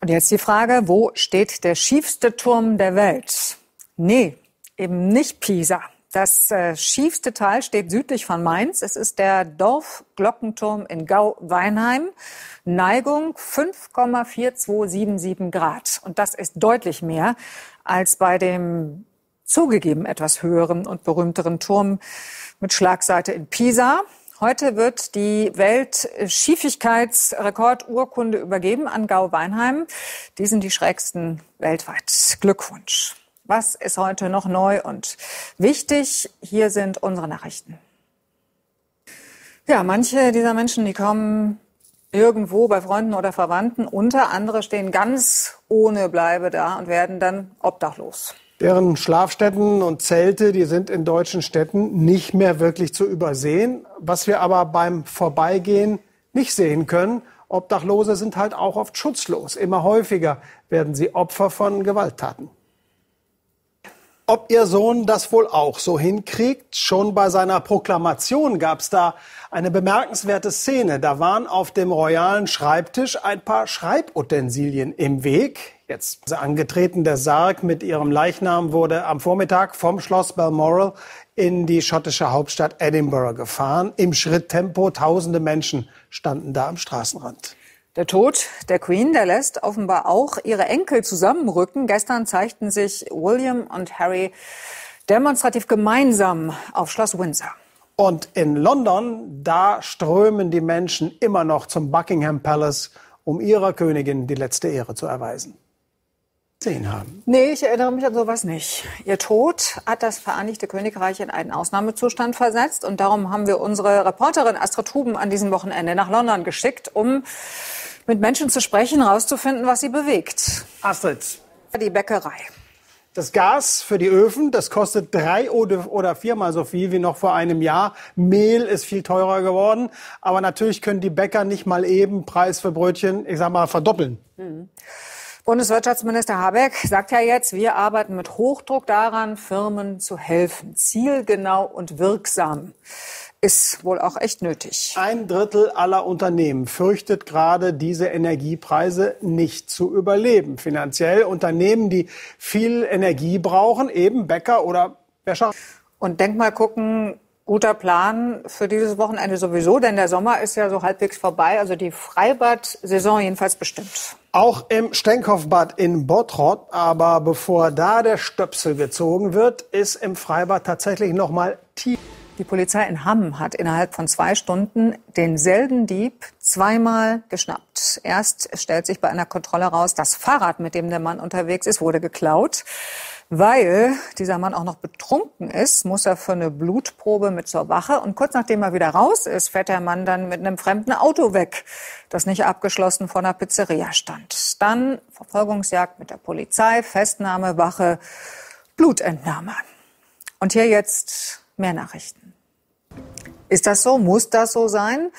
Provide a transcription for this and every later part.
Und jetzt die Frage, wo steht der schiefste Turm der Welt? Nee, eben nicht Pisa. Das äh, schiefste Teil steht südlich von Mainz. Es ist der Dorfglockenturm in Gau-Weinheim. Neigung 5,4277 Grad. Und das ist deutlich mehr als bei dem zugegeben etwas höheren und berühmteren Turm mit Schlagseite in Pisa. Heute wird die Weltschiefigkeitsrekordurkunde übergeben an Gau Weinheim. Die sind die schrägsten weltweit. Glückwunsch. Was ist heute noch neu und wichtig? Hier sind unsere Nachrichten. Ja, manche dieser Menschen, die kommen irgendwo bei Freunden oder Verwandten unter, andere stehen ganz ohne Bleibe da und werden dann obdachlos. Deren Schlafstätten und Zelte, die sind in deutschen Städten nicht mehr wirklich zu übersehen. Was wir aber beim Vorbeigehen nicht sehen können, Obdachlose sind halt auch oft schutzlos. Immer häufiger werden sie Opfer von Gewalttaten ob Ihr Sohn das wohl auch so hinkriegt. Schon bei seiner Proklamation gab es da eine bemerkenswerte Szene. Da waren auf dem royalen Schreibtisch ein paar Schreibutensilien im Weg. Jetzt angetreten, der Sarg mit ihrem Leichnam wurde am Vormittag vom Schloss Balmoral in die schottische Hauptstadt Edinburgh gefahren. Im Schritttempo tausende Menschen standen da am Straßenrand. Der Tod der Queen, der lässt offenbar auch ihre Enkel zusammenrücken. Gestern zeigten sich William und Harry demonstrativ gemeinsam auf Schloss Windsor. Und in London, da strömen die Menschen immer noch zum Buckingham Palace, um ihrer Königin die letzte Ehre zu erweisen. Sehen haben. Nee, ich erinnere mich an sowas nicht. Ihr Tod hat das Vereinigte Königreich in einen Ausnahmezustand versetzt und darum haben wir unsere Reporterin Astra Tuben an diesem Wochenende nach London geschickt, um mit Menschen zu sprechen, herauszufinden, was sie bewegt. Astrid. Die Bäckerei. Das Gas für die Öfen, das kostet drei oder viermal so viel wie noch vor einem Jahr. Mehl ist viel teurer geworden. Aber natürlich können die Bäcker nicht mal eben Preis für Brötchen, ich sag mal, verdoppeln. Mhm. Bundeswirtschaftsminister Habeck sagt ja jetzt, wir arbeiten mit Hochdruck daran, Firmen zu helfen. Zielgenau und wirksam ist wohl auch echt nötig. Ein Drittel aller Unternehmen fürchtet gerade, diese Energiepreise nicht zu überleben finanziell. Unternehmen, die viel Energie brauchen, eben Bäcker oder Wäscher. Und denk mal gucken, guter Plan für dieses Wochenende sowieso, denn der Sommer ist ja so halbwegs vorbei, also die Freibad-Saison jedenfalls bestimmt. Auch im Stenkhoffbad in Bottrop, aber bevor da der Stöpsel gezogen wird, ist im Freibad tatsächlich noch mal tief. Die Polizei in Hamm hat innerhalb von zwei Stunden denselben Dieb zweimal geschnappt. Erst stellt sich bei einer Kontrolle raus, das Fahrrad, mit dem der Mann unterwegs ist, wurde geklaut. Weil dieser Mann auch noch betrunken ist, muss er für eine Blutprobe mit zur Wache. Und kurz nachdem er wieder raus ist, fährt der Mann dann mit einem fremden Auto weg, das nicht abgeschlossen vor einer Pizzeria stand. Dann Verfolgungsjagd mit der Polizei, Festnahme, Wache, Blutentnahme. Und hier jetzt mehr Nachrichten. Ist das so? Muss das so sein?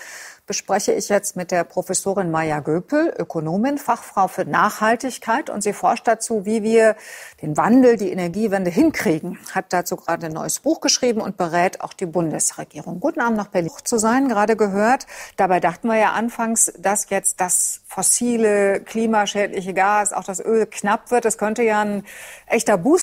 Bespreche ich jetzt mit der Professorin Maya Göpel, Ökonomin, Fachfrau für Nachhaltigkeit. Und sie forscht dazu, wie wir den Wandel, die Energiewende hinkriegen. Hat dazu gerade ein neues Buch geschrieben und berät auch die Bundesregierung. Guten Abend nach Berlin zu sein, gerade gehört. Dabei dachten wir ja anfangs, dass jetzt das fossile, klimaschädliche Gas, auch das Öl knapp wird. Das könnte ja ein echter Boost